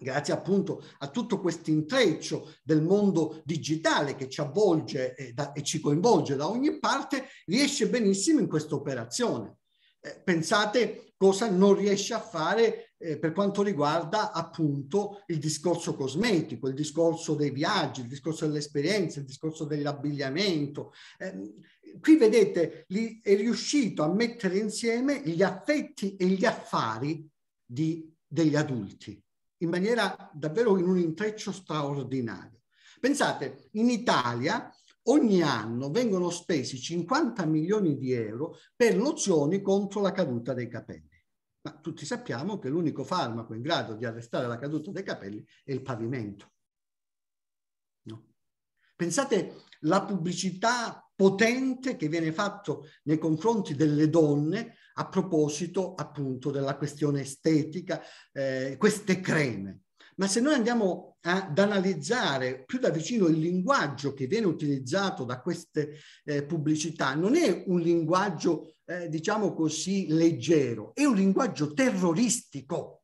grazie appunto a tutto questo intreccio del mondo digitale che ci avvolge e, eh, da, e, ci coinvolge da ogni parte, riesce benissimo in questa operazione. Eh, pensate cosa non riesce a fare eh, per quanto riguarda appunto il discorso cosmetico, il discorso dei viaggi, il discorso dell'esperienza, il discorso dell'abbigliamento. Eh, qui vedete, lì è riuscito a mettere insieme gli affetti e gli affari di, degli adulti in maniera davvero in un intreccio straordinario. Pensate, in Italia ogni anno vengono spesi 50 milioni di euro per lozioni contro la caduta dei capelli. Ma tutti sappiamo che l'unico farmaco in grado di arrestare la caduta dei capelli è il pavimento. Pensate la pubblicità potente che viene fatta nei confronti delle donne a proposito appunto della questione estetica, eh, queste creme. Ma se noi andiamo ad analizzare più da vicino il linguaggio che viene utilizzato da queste eh, pubblicità, non è un linguaggio, eh, diciamo così, leggero, è un linguaggio terroristico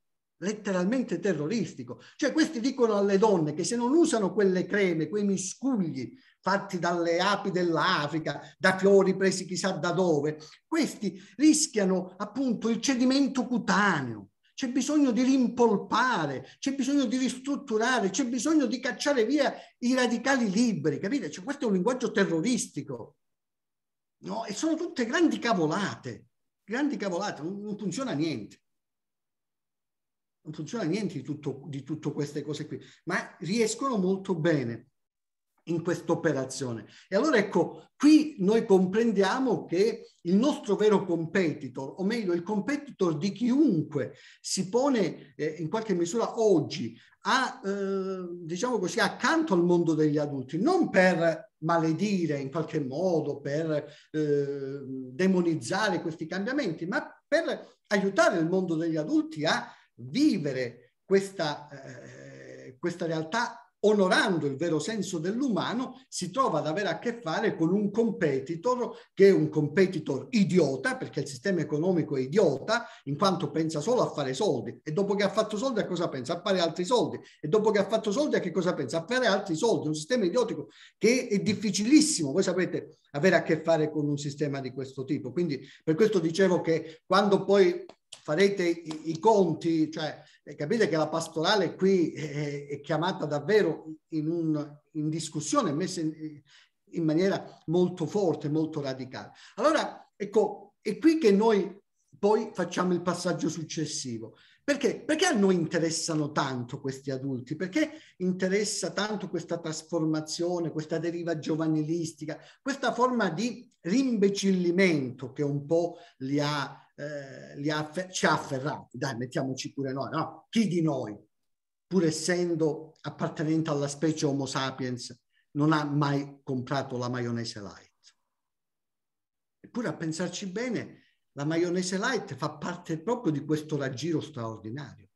letteralmente terroristico. Cioè questi dicono alle donne che se non usano quelle creme, quei miscugli fatti dalle api dell'Africa, da fiori presi chissà da dove, questi rischiano appunto il cedimento cutaneo. C'è bisogno di rimpolpare, c'è bisogno di ristrutturare, c'è bisogno di cacciare via i radicali liberi, capite? Cioè, questo è un linguaggio terroristico. No? E sono tutte grandi cavolate, grandi cavolate, non funziona niente non funziona niente di, tutto, di tutte queste cose qui, ma riescono molto bene in questa operazione. E allora ecco, qui noi comprendiamo che il nostro vero competitor, o meglio il competitor di chiunque si pone eh, in qualche misura oggi a, eh, diciamo così, accanto al mondo degli adulti, non per maledire in qualche modo, per eh, demonizzare questi cambiamenti, ma per aiutare il mondo degli adulti a vivere questa, eh, questa realtà onorando il vero senso dell'umano, si trova ad avere a che fare con un competitor che è un competitor idiota, perché il sistema economico è idiota, in quanto pensa solo a fare soldi. E dopo che ha fatto soldi a cosa pensa? A fare altri soldi. E dopo che ha fatto soldi a che cosa pensa? A fare altri soldi. Un sistema idiotico che è difficilissimo, voi sapete, avere a che fare con un sistema di questo tipo. Quindi per questo dicevo che quando poi farete i, i conti, cioè eh, capite che la pastorale qui è, eh, eh, è chiamata davvero in, un, in discussione, messa in, in maniera molto forte, molto radicale. Allora, ecco, è qui che noi poi facciamo il passaggio successivo. Perché? Perché a noi interessano tanto questi adulti? Perché interessa tanto questa trasformazione, questa deriva giovanilistica, questa forma di rimbecillimento che un po' li ha eh, ha ci ha afferrati, dai mettiamoci pure noi, no? Chi di noi, pur essendo appartenente alla specie Homo sapiens, non ha mai comprato la maionese light? Eppure a pensarci bene, la maionese light fa parte proprio di questo raggiro straordinario.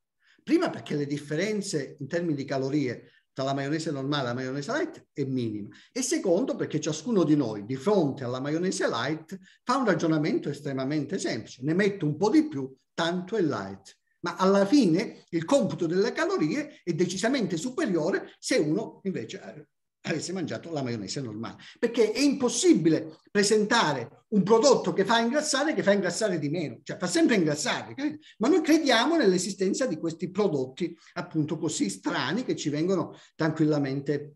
Prima perché le differenze in termini di calorie tra la maionese normale e la maionese light è minima. E secondo perché ciascuno di noi di fronte alla maionese light fa un ragionamento estremamente semplice, ne metto un po' di più, tanto è light. Ma alla fine il computo delle calorie è decisamente superiore se uno invece eh, avesse mangiato la maionese normale, perché è impossibile presentare un prodotto che fa ingrassare che fa ingrassare di meno, cioè fa sempre ingrassare, ma noi crediamo nell'esistenza di questi prodotti appunto così strani che ci vengono tranquillamente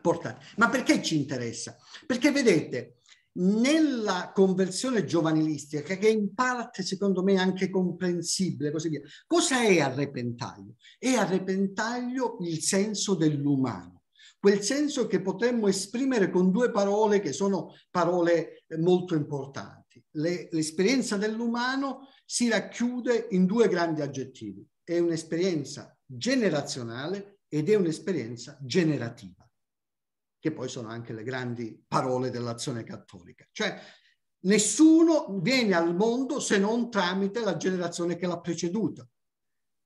portati. Ma perché ci interessa? Perché vedete, nella conversione giovanilistica, che in parte secondo me è anche comprensibile, così via, cosa è a repentaglio? È a repentaglio il senso dell'umano quel senso che potremmo esprimere con due parole che sono parole eh, molto importanti. Le, l'esperienza dell'umano si racchiude in due grandi aggettivi. È un'esperienza generazionale ed è un'esperienza generativa, che poi sono anche le grandi parole dell'azione cattolica. Cioè nessuno viene al mondo se non tramite la generazione che l'ha preceduta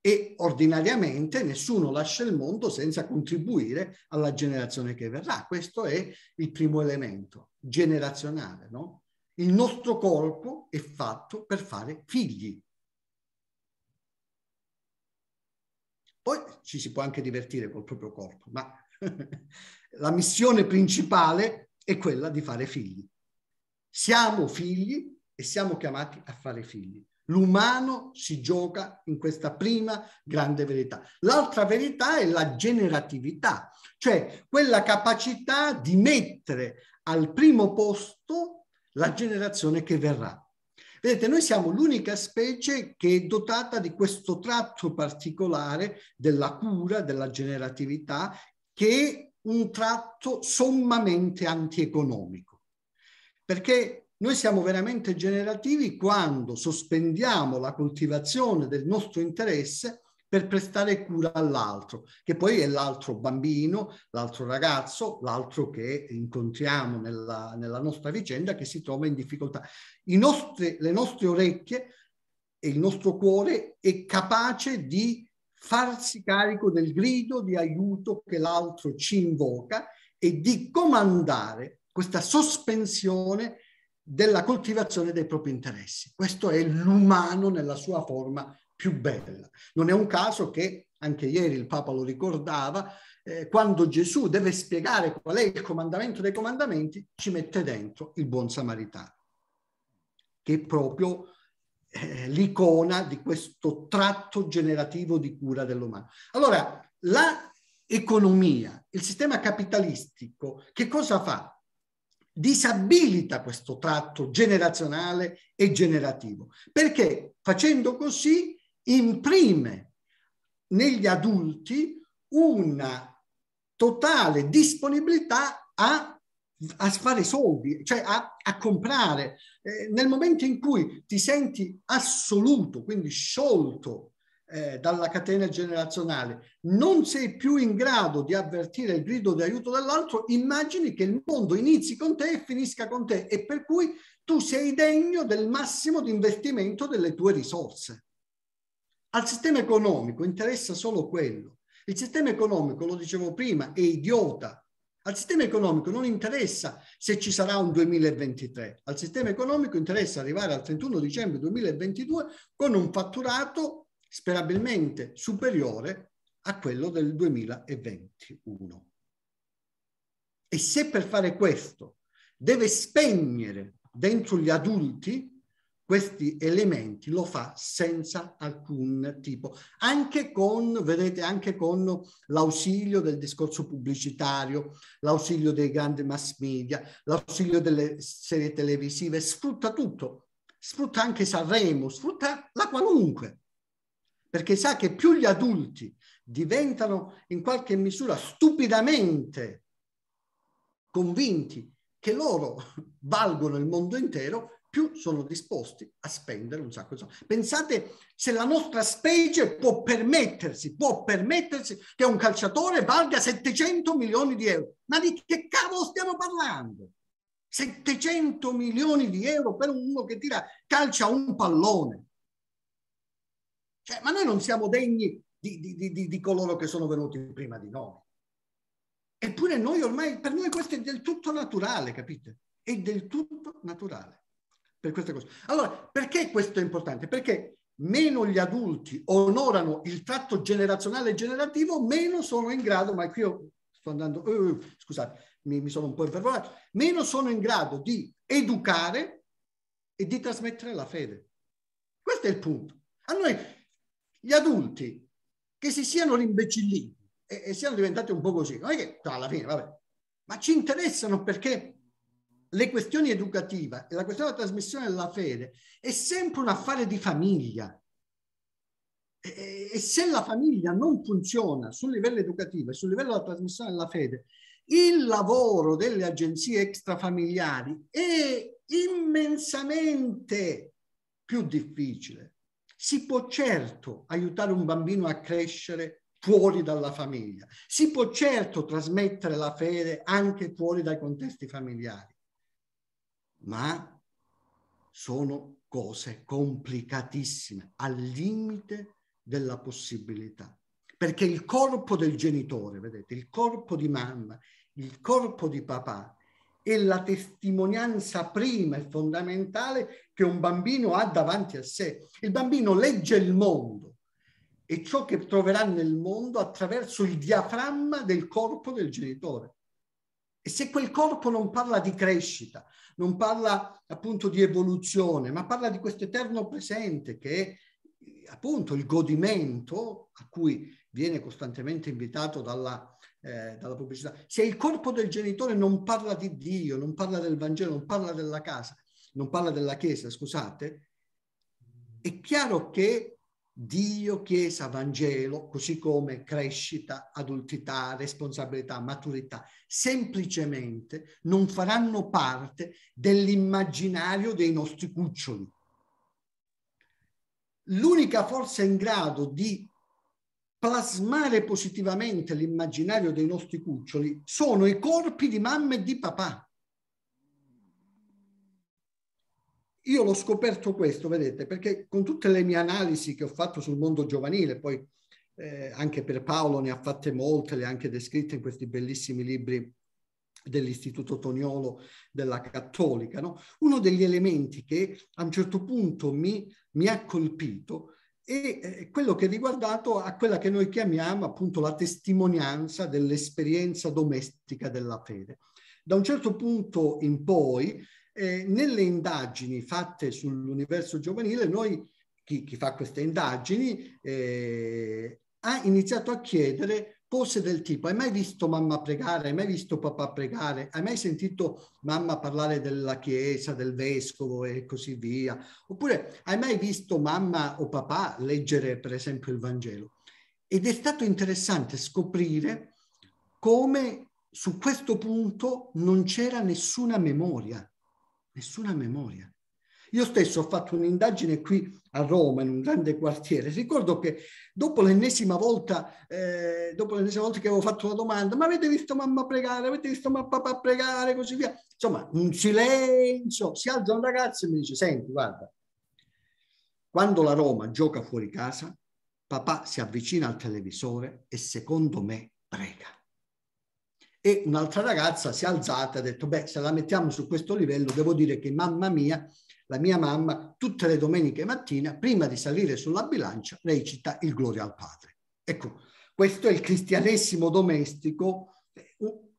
e ordinariamente nessuno lascia il mondo senza contribuire alla generazione che verrà. Questo è il primo elemento generazionale. No? Il nostro corpo è fatto per fare figli. Poi ci si può anche divertire col proprio corpo, ma la missione principale è quella di fare figli. Siamo figli e siamo chiamati a fare figli. L'umano si gioca in questa prima grande verità. L'altra verità è la generatività, cioè quella capacità di mettere al primo posto la generazione che verrà. Vedete, noi siamo l'unica specie che è dotata di questo tratto particolare della cura, della generatività, che è un tratto sommamente antieconomico. Perché noi siamo veramente generativi quando sospendiamo la coltivazione del nostro interesse per prestare cura all'altro, che poi è l'altro bambino, l'altro ragazzo, l'altro che incontriamo nella, nella, nostra vicenda che si trova in difficoltà. Nostri, le nostre orecchie e il nostro cuore è capace di farsi carico del grido di aiuto che l'altro ci invoca e di comandare questa sospensione della coltivazione dei propri interessi. Questo è l'umano nella sua forma più bella. Non è un caso che, anche ieri il Papa lo ricordava, eh, quando Gesù deve spiegare qual è il comandamento dei comandamenti, ci mette dentro il buon samaritano, che è proprio eh, l'icona di questo tratto generativo di cura dell'umano. Allora, la economia, il sistema capitalistico, che cosa fa? disabilita questo tratto generazionale e generativo, perché facendo così imprime negli adulti una totale disponibilità a, a fare soldi, cioè a, a comprare. Eh, nel momento in cui ti senti assoluto, quindi sciolto eh, dalla catena generazionale, non sei più in grado di avvertire il grido di aiuto dell'altro, immagini che il mondo inizi con te e finisca con te e per cui tu sei degno del massimo di investimento delle tue risorse. Al sistema economico interessa solo quello. Il sistema economico, lo dicevo prima, è idiota. Al sistema economico non interessa se ci sarà un 2023. Al sistema economico interessa arrivare al 31 dicembre 2022 con un fatturato sperabilmente superiore a quello del 2021. E se per fare questo deve spegnere dentro gli adulti questi elementi, lo fa senza alcun tipo, anche con, vedete, anche con l'ausilio del discorso pubblicitario, l'ausilio dei grandi mass media, l'ausilio delle serie televisive, sfrutta tutto, sfrutta anche Sanremo, sfrutta la qualunque, perché sa che più gli adulti diventano in qualche misura stupidamente convinti che loro valgono il mondo intero, più sono disposti a spendere un sacco di soldi. Pensate se la nostra specie può permettersi, può permettersi che un calciatore valga 700 milioni di euro. Ma di che cavolo stiamo parlando? 700 milioni di euro per uno che tira calcia un pallone. Cioè, ma noi non siamo degni di, di, di, di, coloro che sono venuti prima di noi. Eppure noi ormai, per noi questo è del tutto naturale, capite? È del tutto naturale per queste cose. Allora, perché questo è importante? Perché meno gli adulti onorano il tratto generazionale e generativo, meno sono in grado, ma qui io sto andando, uh, scusate, mi, mi sono un po' infervorato, meno sono in grado di educare e di trasmettere la fede. Questo è il punto. A noi gli adulti che si siano rimbecilliti e, e siano diventati un po' così, non è che alla fine, vabbè, ma ci interessano perché le questioni educative e la questione della trasmissione della fede è sempre un affare di famiglia. E, e se la famiglia non funziona sul livello educativo e sul livello della trasmissione della fede, il lavoro delle agenzie extrafamiliari è immensamente più difficile si può certo aiutare un bambino a crescere fuori dalla famiglia, si può certo trasmettere la fede anche fuori dai contesti familiari, ma sono cose complicatissime, al limite della possibilità. Perché il corpo del genitore, vedete, il corpo di mamma, il corpo di papà è la testimonianza prima e fondamentale che un bambino ha davanti a sé. Il bambino legge il mondo e ciò che troverà nel mondo attraverso il diaframma del corpo del genitore. E se quel corpo non parla di crescita, non parla appunto di evoluzione, ma parla di questo eterno presente che è appunto il godimento a cui viene costantemente invitato dalla, eh, dalla pubblicità, se il corpo del genitore non parla di Dio, non parla del Vangelo, non parla della casa, non parla della Chiesa, scusate, è chiaro che Dio, Chiesa, Vangelo, così come crescita, adultità, responsabilità, maturità, semplicemente non faranno parte dell'immaginario dei nostri cuccioli. L'unica forza in grado di plasmare positivamente l'immaginario dei nostri cuccioli sono i corpi di mamma e di papà. Io l'ho scoperto questo, vedete, perché con tutte le mie analisi che ho fatto sul mondo giovanile, poi eh, anche per Paolo ne ha fatte molte, le ha anche descritte in questi bellissimi libri dell'Istituto Toniolo della Cattolica. No? Uno degli elementi che a un certo punto mi, mi ha colpito è e eh, quello che è riguardato a quella che noi chiamiamo appunto la testimonianza dell'esperienza domestica della fede. Da un certo punto in poi, eh, nelle indagini fatte sull'universo giovanile, noi, chi, chi fa queste indagini, eh, ha iniziato a chiedere pose del tipo, hai mai visto mamma pregare? Hai mai visto papà pregare? Hai mai sentito mamma parlare della chiesa, del vescovo e così via? Oppure hai mai visto mamma o papà leggere, per esempio, il Vangelo? Ed è stato interessante scoprire come su questo punto non c'era nessuna memoria, nessuna memoria. Io stesso ho fatto un'indagine qui a Roma, in un grande quartiere. Ricordo che dopo l'ennesima volta, eh, volta che avevo fatto una domanda, ma avete visto mamma pregare, avete visto mamma papà pregare, così via. Insomma, un silenzio. Si alza un ragazzo e mi dice, senti, guarda, quando la Roma gioca fuori casa, papà si avvicina al televisore e secondo me prega. E un'altra ragazza si è alzata e ha detto, beh, se la mettiamo su questo livello, devo dire che mamma mia la mia mamma tutte le domeniche mattina, prima di salire sulla bilancia, recita il Gloria al Padre. Ecco, questo è il cristianesimo domestico eh,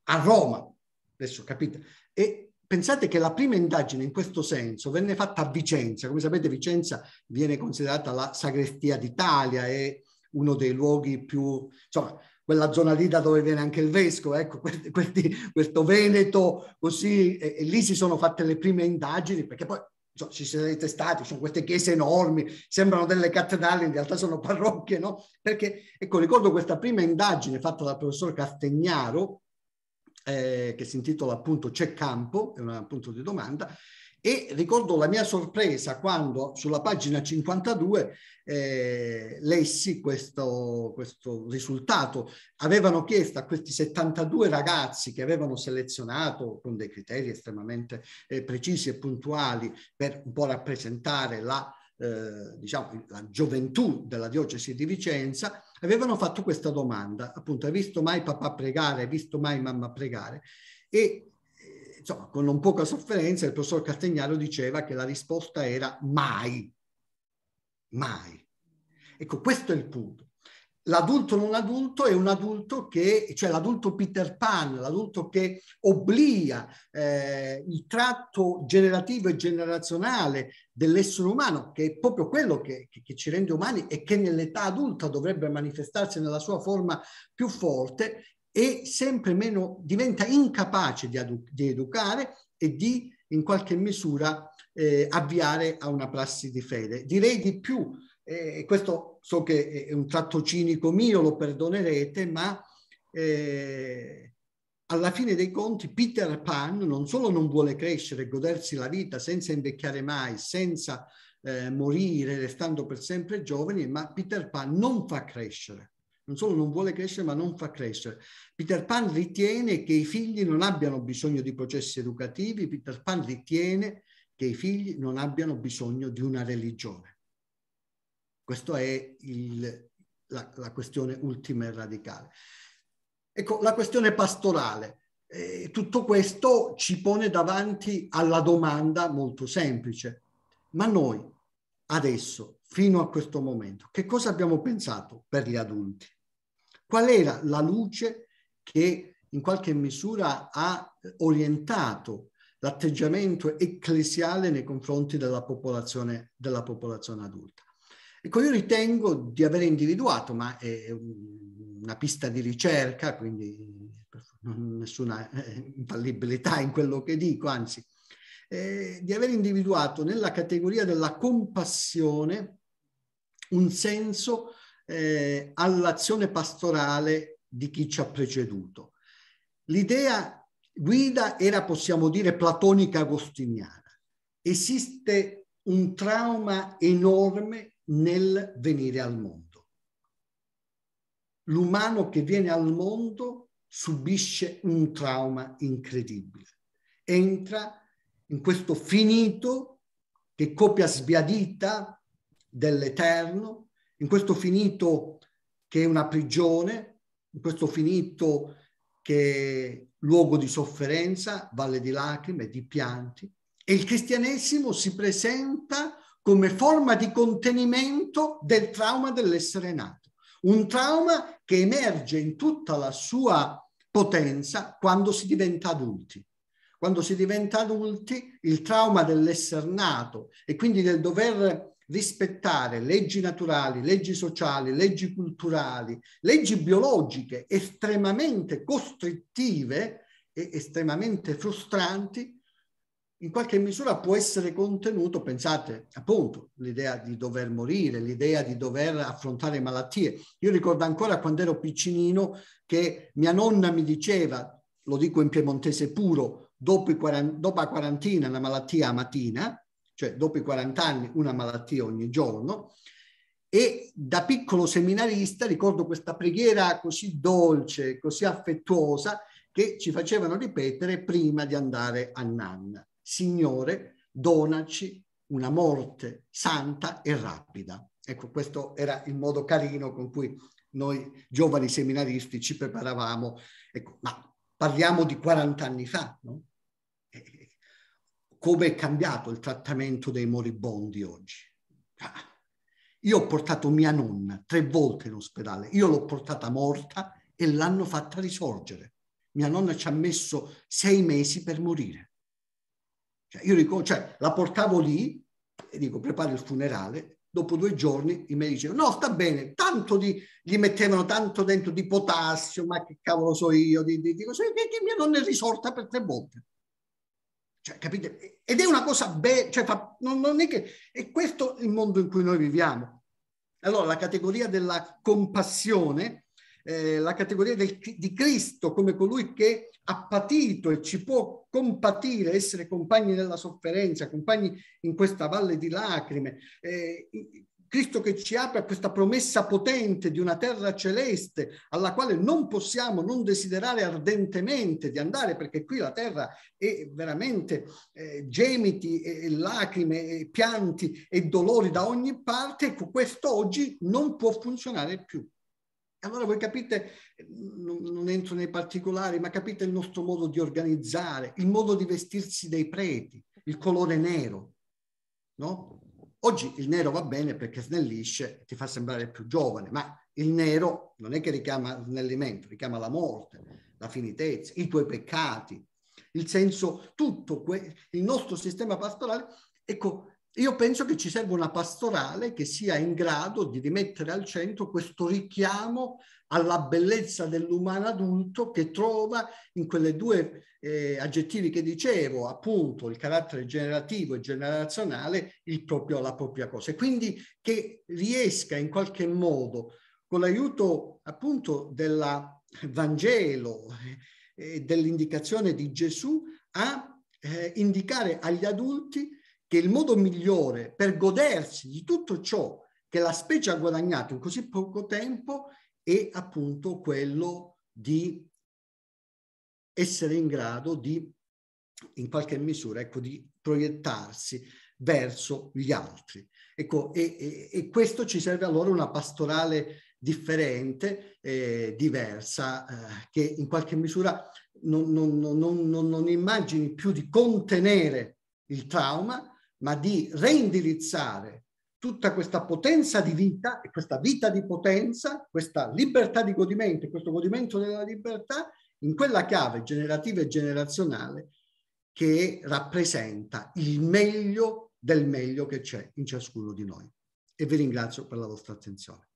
a Roma. Adesso capite? E pensate che la prima indagine in questo senso venne fatta a Vicenza. Come sapete, Vicenza viene considerata la sagrestia d'Italia, è uno dei luoghi più... Insomma, quella zona lì da dove viene anche il vescovo, ecco, questi, questo Veneto, così, e, e, lì si sono fatte le prime indagini, perché poi so, ci siete stati, sono queste chiese enormi, sembrano delle cattedrali, in realtà sono parrocchie, no? Perché, ecco, ricordo questa prima indagine fatta dal professor Castegnaro eh, che si intitola appunto C'è campo, è un punto di domanda, e ricordo la mia sorpresa quando sulla pagina 52 eh, lessi questo, questo, risultato. Avevano chiesto a questi 72 ragazzi che avevano selezionato con dei criteri estremamente eh, precisi e puntuali per un po' rappresentare la eh, diciamo, la gioventù della diocesi di Vicenza, avevano fatto questa domanda, appunto, hai visto mai papà pregare, hai visto mai mamma pregare? E eh, insomma, con non poca sofferenza, il professor Castagnaro diceva che la risposta era mai, mai. Ecco, questo è il punto l'adulto non adulto è un adulto che, cioè l'adulto Peter Pan, l'adulto che obblia eh, il tratto generativo e generazionale dell'essere umano, che è proprio quello che, che, che ci rende umani e che nell'età adulta dovrebbe manifestarsi nella sua forma più forte e sempre meno diventa incapace di, edu- di educare e di in qualche misura eh, avviare a una prassi di fede. Direi di più, e questo so che è un tratto cinico mio, lo perdonerete, ma eh, alla fine dei conti Peter Pan non solo non vuole crescere, godersi la vita senza invecchiare mai, senza eh, morire, restando per sempre giovani, ma Peter Pan non fa crescere. Non solo non vuole crescere, ma non fa crescere. Peter Pan ritiene che i figli non abbiano bisogno di processi educativi, Peter Pan ritiene che i figli non abbiano bisogno di una religione. Questa è il, la, la, questione ultima e radicale. Ecco, la questione pastorale. Eh, tutto questo ci pone davanti alla domanda molto semplice. Ma noi adesso, fino a questo momento, che cosa abbiamo pensato per gli adulti? Qual era la luce che in qualche misura ha orientato l'atteggiamento ecclesiale nei confronti della popolazione, della popolazione adulta? Ecco, io ritengo di aver individuato, ma è una pista di ricerca, quindi nessuna eh, infallibilità in quello che dico, anzi, eh, di aver individuato nella categoria della compassione un senso eh, all'azione pastorale di chi ci ha preceduto. L'idea guida era, possiamo dire, platonica agostiniana. Esiste un trauma enorme nel venire al mondo. L'umano che viene al mondo subisce un trauma incredibile. Entra in questo finito che copia sbiadita dell'eterno, in questo finito che è una prigione, in questo finito che è luogo di sofferenza, valle di lacrime, di pianti. E il cristianesimo si presenta come forma di contenimento del trauma dell'essere nato. Un trauma che emerge in tutta la sua potenza quando si diventa adulti. Quando si diventa adulti, il trauma dell'essere nato e quindi del dover rispettare leggi naturali, leggi sociali, leggi culturali, leggi biologiche estremamente costrittive e estremamente frustranti, in qualche misura può essere contenuto, pensate appunto, l'idea di dover morire, l'idea di dover affrontare malattie. Io ricordo ancora quando ero piccinino che mia nonna mi diceva, lo dico in piemontese puro, dopo, i quarant- dopo la quarantina una malattia a mattina, cioè dopo i 40 anni una malattia ogni giorno, e da piccolo seminarista ricordo questa preghiera così dolce, così affettuosa, che ci facevano ripetere prima di andare a nanna. Signore, donaci una morte santa e rapida. Ecco, questo era il modo carino con cui noi giovani seminaristi ci preparavamo. Ecco, ma parliamo di 40 anni fa, no? Come è cambiato il trattamento dei moribondi oggi? Ah, io ho portato mia nonna tre volte in ospedale, io l'ho portata morta e l'hanno fatta risorgere. Mia nonna ci ha messo sei mesi per morire. Cioè, io dico, cioè, la portavo lì e dico, prepara il funerale. Dopo due giorni i medici dicevano, no, sta bene, tanto di, gli mettevano tanto dentro di potassio, ma che cavolo so io, di, di, dico, che, che mia nonna è risorta per tre volte. Cioè, capite? Ed è una cosa bella, cioè, non, non è che... E questo è il mondo in cui noi viviamo. Allora, la categoria della compassione eh, la categoria del, di Cristo come colui che ha patito e ci può compatire, essere compagni nella sofferenza, compagni in questa valle di lacrime. Eh, Cristo che ci apre a questa promessa potente di una terra celeste alla quale non possiamo non desiderare ardentemente di andare perché qui la terra è veramente eh, gemiti e lacrime, e pianti e dolori da ogni parte, ecco questo oggi non può funzionare più. Allora voi capite, non entro nei particolari, ma capite il nostro modo di organizzare, il modo di vestirsi dei preti, il colore nero, no? Oggi il nero va bene perché snellisce, ti fa sembrare più giovane, ma il nero non è che richiama snellimento, richiama la morte, la finitezza, i tuoi peccati, il senso, tutto que- il nostro sistema pastorale, ecco, io penso che ci serva una pastorale che sia in grado di rimettere al centro questo richiamo alla bellezza dell'umano adulto che trova in quelle due eh, aggettivi che dicevo, appunto il carattere generativo e generazionale, proprio, la propria cosa. E quindi che riesca in qualche modo, con l'aiuto appunto del Vangelo eh, e eh, dell'indicazione di Gesù, a eh, indicare agli adulti che il modo migliore per godersi di tutto ciò che la specie ha guadagnato in così poco tempo è appunto quello di essere in grado di, in qualche misura, ecco, di proiettarsi verso gli altri. Ecco, e, e, e questo ci serve allora una pastorale differente, eh, diversa, eh, che in qualche misura non, non, non, non immagini più di contenere il trauma, ma di reindirizzare tutta questa potenza di vita e questa vita di potenza, questa libertà di godimento e questo godimento della libertà in quella chiave generativa e generazionale che rappresenta il meglio del meglio che c'è in ciascuno di noi. E vi ringrazio per la vostra attenzione.